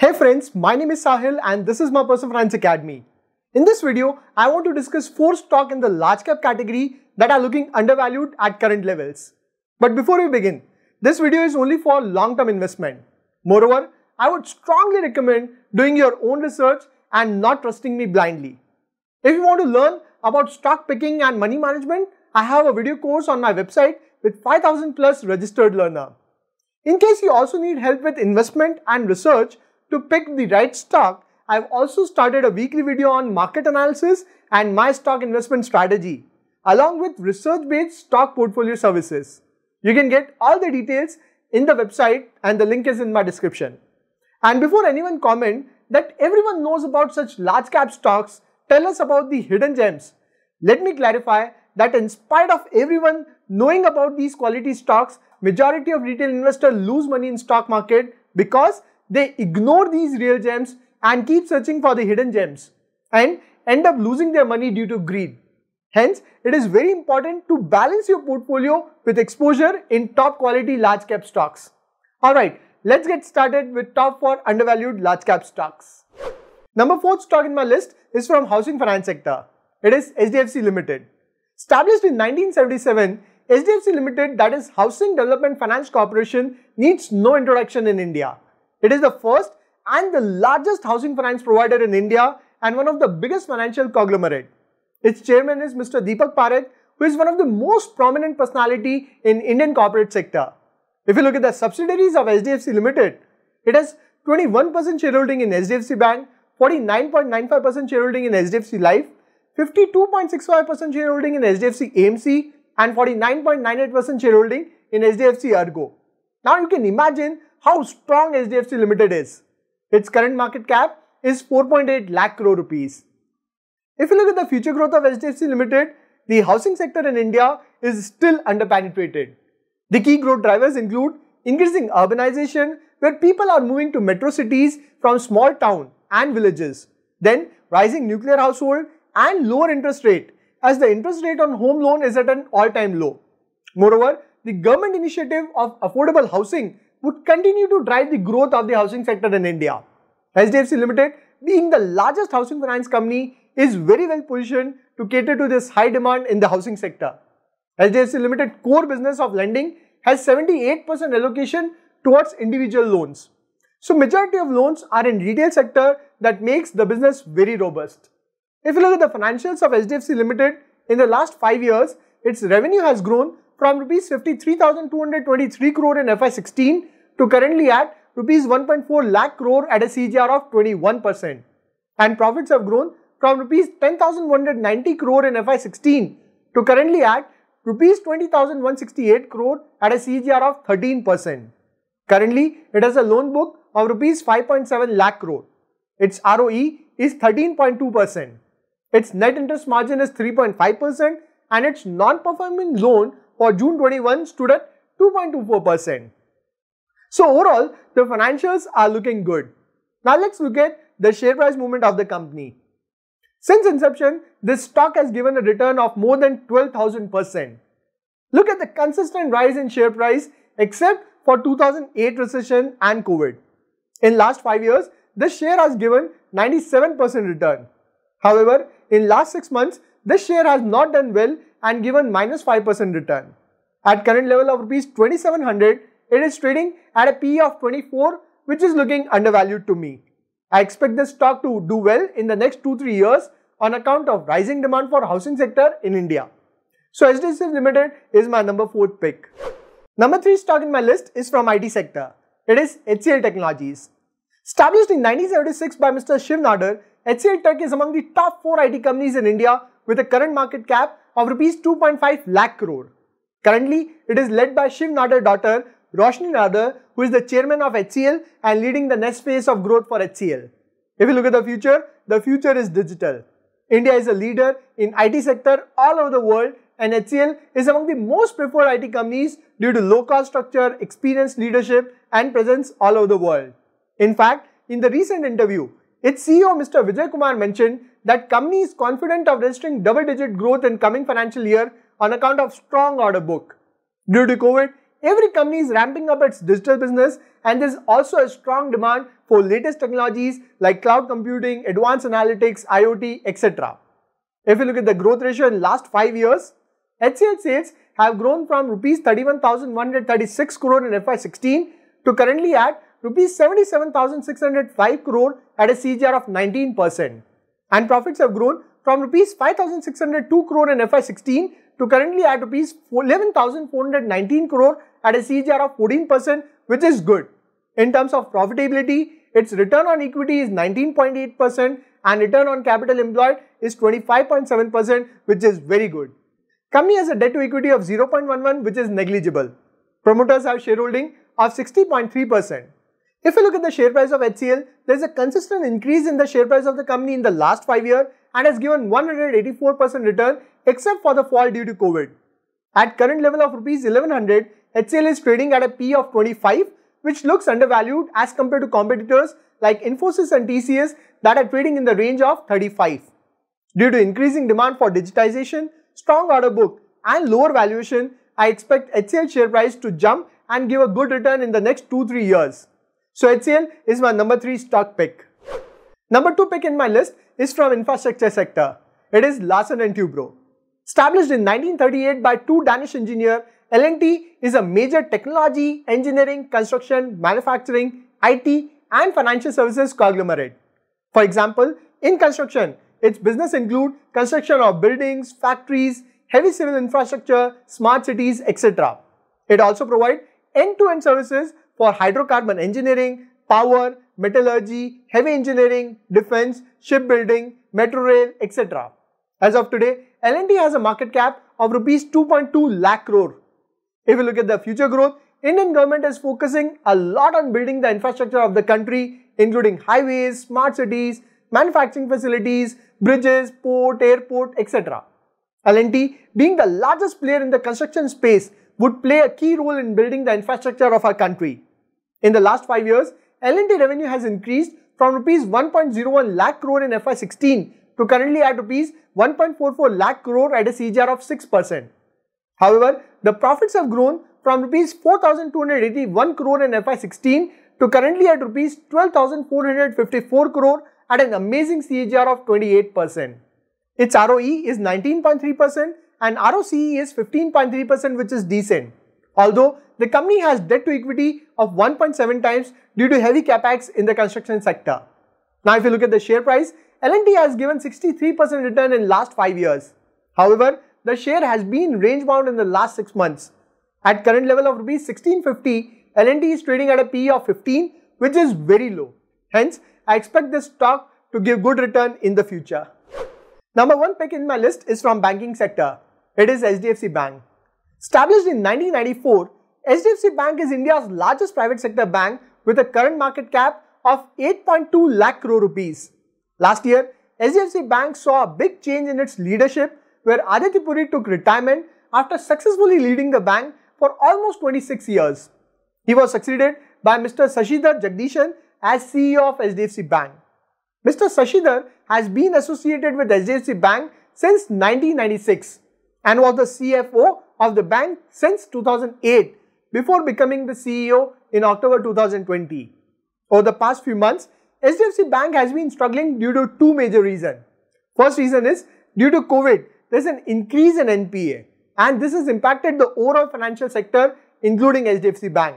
Hey friends, my name is Sahil and this is my Personal Finance Academy. In this video, I want to discuss 4 stocks in the large cap category that are looking undervalued at current levels. But before we begin, this video is only for long-term investment. Moreover, I would strongly recommend doing your own research and not trusting me blindly. If you want to learn about stock picking and money management, I have a video course on my website with 5000 plus registered learner. In case you also need help with investment and research, to pick the right stock, I've also started a weekly video on market analysis and my stock investment strategy, along with research-based stock portfolio services. You can get all the details in the website and the link is in my description. And before anyone comment that everyone knows about such large cap stocks, tell us about the hidden gems. Let me clarify that in spite of everyone knowing about these quality stocks, majority of retail investors lose money in stock market because they ignore these real gems and keep searching for the hidden gems and end up losing their money due to greed. Hence, it is very important to balance your portfolio with exposure in top quality large cap stocks. Alright, let's get started with top 4 undervalued large cap stocks. Number four stock in my list is from housing finance sector. It is HDFC Limited. Established in 1977, HDFC Limited that is Housing Development Finance Corporation needs no introduction in India. It is the first and the largest housing finance provider in India and one of the biggest financial conglomerate. Its chairman is Mr. Deepak Parekh, who is one of the most prominent personality in Indian corporate sector. If you look at the subsidiaries of HDFC Limited, it has 21% shareholding in HDFC Bank, 49.95% shareholding in HDFC Life, 52.65% shareholding in HDFC AMC, and 49.98% shareholding in HDFC Ergo. Now you can imagine how strong HDFC Limited is. Its current market cap is 4.8 lakh crore rupees. If you look at the future growth of HDFC Limited, the housing sector in India is still underpenetrated. The key growth drivers include increasing urbanization, where people are moving to metro cities from small town and villages. Then rising nuclear household and lower interest rate, as the interest rate on home loan is at an all-time low. Moreover, the government initiative of affordable housing would continue to drive the growth of the housing sector in India. HDFC Limited, being the largest housing finance company, is very well positioned to cater to this high demand in the housing sector. HDFC Limited core business of lending has 78% allocation towards individual loans. So majority of loans are in retail sector that makes the business very robust. If you look at the financials of HDFC Limited, in the last 5 years, its revenue has grown from rupees 53,223 crore in FY16 to currently at rupees 1.4 lakh crore at a CAGR of 21%. And profits have grown from rupees 10,190 crore in FY16 to currently at rupees 20,168 crore at a CAGR of 13%. Currently, it has a loan book of rupees 5.7 lakh crore. Its ROE is 13.2%. Its net interest margin is 3.5% and its non-performing loan for June 21 stood at 2.24%. So overall, the financials are looking good. Now let's look at the share price movement of the company. Since inception, this stock has given a return of more than 12,000%. Look at the consistent rise in share price except for 2008 recession and COVID. In last 5 years, the share has given 97% return. However, in last 6 months, the share has not done well and given minus 5% return. At current level of rupees 2700, it is trading at a PE of 24 which is looking undervalued to me. I expect this stock to do well in the next 2-3 years on account of rising demand for housing sector in India. So HDFC Limited is my number 4th pick. Number 3 stock in my list is from IT sector. It is HCL Technologies. Established in 1976 by Mr. Shiv Nadar, HCL Tech is among the top 4 IT companies in India with a current market cap of rupees 2.5 lakh crore. Currently, it is led by Shiv Nadar's daughter Roshni Nadar, who is the chairman of HCL and leading the next phase of growth for HCL. If you look at the future, the future is digital. India is a leader in IT sector all over the world and HCL is among the most preferred IT companies due to low cost structure, experienced leadership and presence all over the world. In fact, in the recent interview, its CEO Mr. Vijay Kumar mentioned that company is confident of registering double-digit growth in coming financial year on account of strong order book. Due to COVID, every company is ramping up its digital business and there's also a strong demand for latest technologies like cloud computing, advanced analytics, IoT, etc. If you look at the growth ratio in last 5 years, HCL sales have grown from rupees 31,136 crore in FY16 to currently at rupees 77,605 crore at a CAGR of 19%. And profits have grown from rupees 5,602 crore in FY16 to currently at rupees 11,419 crore at a CAGR of 14%, which is good. In terms of profitability, its return on equity is 19.8% and return on capital employed is 25.7%, which is very good. Company has a debt to equity of 0.11, which is negligible. Promoters have shareholding of 60.3%. If you look at the share price of HCL, there's a consistent increase in the share price of the company in the last 5 years and has given 184% return except for the fall due to COVID. At current level of rupees 1100, HCL is trading at a P of 25 which looks undervalued as compared to competitors like Infosys and TCS that are trading in the range of 35. Due to increasing demand for digitization, strong order book and lower valuation, I expect HCL share price to jump and give a good return in the next 2-3 years. So HCL is my number 3 stock pick. Number 2 pick in my list is from infrastructure sector. It is Larsen & Tubro. Established in 1938 by two Danish engineers, L&T is a major technology, engineering, construction, manufacturing, IT and financial services conglomerate. For example, in construction, its business include construction of buildings, factories, heavy civil infrastructure, smart cities, etc. It also provides end-to-end services for hydrocarbon engineering, power, metallurgy, heavy engineering, defense, shipbuilding, metro rail, etc. As of today, L&T has a market cap of rupees 2.2 lakh crore. If you look at the future growth, Indian government is focusing a lot on building the infrastructure of the country, including highways, smart cities, manufacturing facilities, bridges, port, airport, etc. L&T, being the largest player in the construction space, would play a key role in building the infrastructure of our country. In the last 5 years, l and t revenue has increased from rupees 1.01 lakh crore in FY16 to currently at rupees 1.44 lakh crore at a CAGR of 6%. However, the profits have grown from rupees 4281 crore in FY16 to currently at rupees 12454 crore at an amazing CAGR of 28%. Its ROE is 19.3% and ROCE is 15.3% which is decent. Although the company has debt to equity of 1.7 times due to heavy capex in the construction sector. Now if you look at the share price, L&T has given 63% return in last 5 years. However, the share has been range bound in the last 6 months. At current level of rupees 1650, L&T is trading at a PE of 15 which is very low. Hence, I expect this stock to give good return in the future. Number 1 pick in my list is from banking sector. It is HDFC Bank. Established in 1994, HDFC Bank is India's largest private sector bank with a current market cap of 8.2 lakh crore rupees. Last year, HDFC Bank saw a big change in its leadership where Aditya Puri took retirement after successfully leading the bank for almost 26 years. He was succeeded by Mr. Sashidhar Jagdishan as CEO of HDFC Bank. Mr. Sashidhar has been associated with HDFC Bank since 1996 and was the CFO of the bank since 2008 before becoming the CEO in October 2020. Over the past few months, HDFC Bank has been struggling due to two major reasons. First reason is due to COVID, there's an increase in NPA and this has impacted the overall financial sector including HDFC Bank.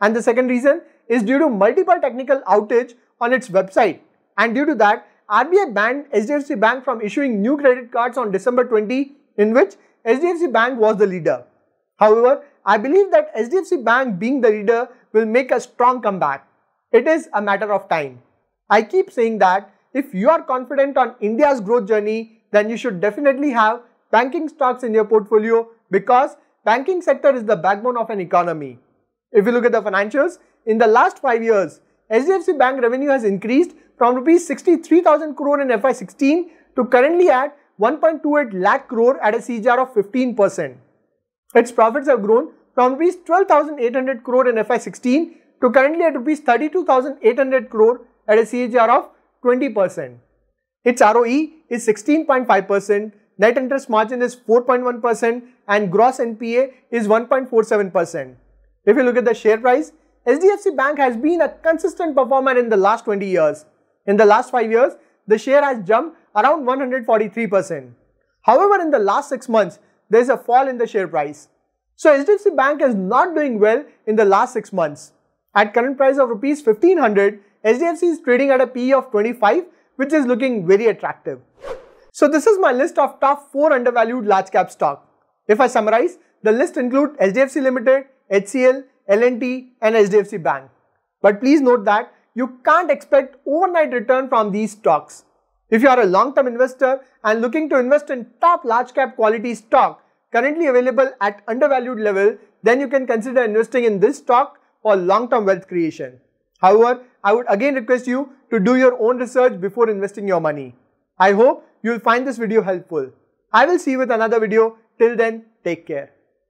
And the second reason is due to multiple technical outage on its website and due to that RBI banned HDFC Bank from issuing new credit cards on December 20 in which HDFC Bank was the leader. However, I believe that HDFC Bank being the leader will make a strong comeback. It is a matter of time. I keep saying that if you are confident on India's growth journey, then you should definitely have banking stocks in your portfolio because banking sector is the backbone of an economy. If you look at the financials, in the last 5 years, HDFC Bank revenue has increased from rupees 63,000 crore in FY16 to currently at 1.28 lakh crore at a CAGR of 15%. Its profits have grown from Rs 12,800 crore in FY16 to currently at Rs 32,800 crore at a CAGR of 20%. Its ROE is 16.5%, net interest margin is 4.1% and gross NPA is 1.47%. If you look at the share price, SDFC Bank has been a consistent performer in the last 20 years. In the last 5 years, the share has jumped around 143%. However, in the last 6 months, there is a fall in the share price. So HDFC Bank is not doing well in the last 6 months. At current price of rupees 1500, HDFC is trading at a PE of 25 which is looking very attractive. So this is my list of top 4 undervalued large cap stock. If I summarize, the list include HDFC Limited, HCL, LNT and HDFC Bank. But please note that you can't expect overnight return from these stocks. If you are a long-term investor and looking to invest in top large cap quality stock currently available at undervalued level, then you can consider investing in this stock for long-term wealth creation. However, I would again request you to do your own research before investing your money. I hope you will find this video helpful. I will see you with another video. Till then, take care.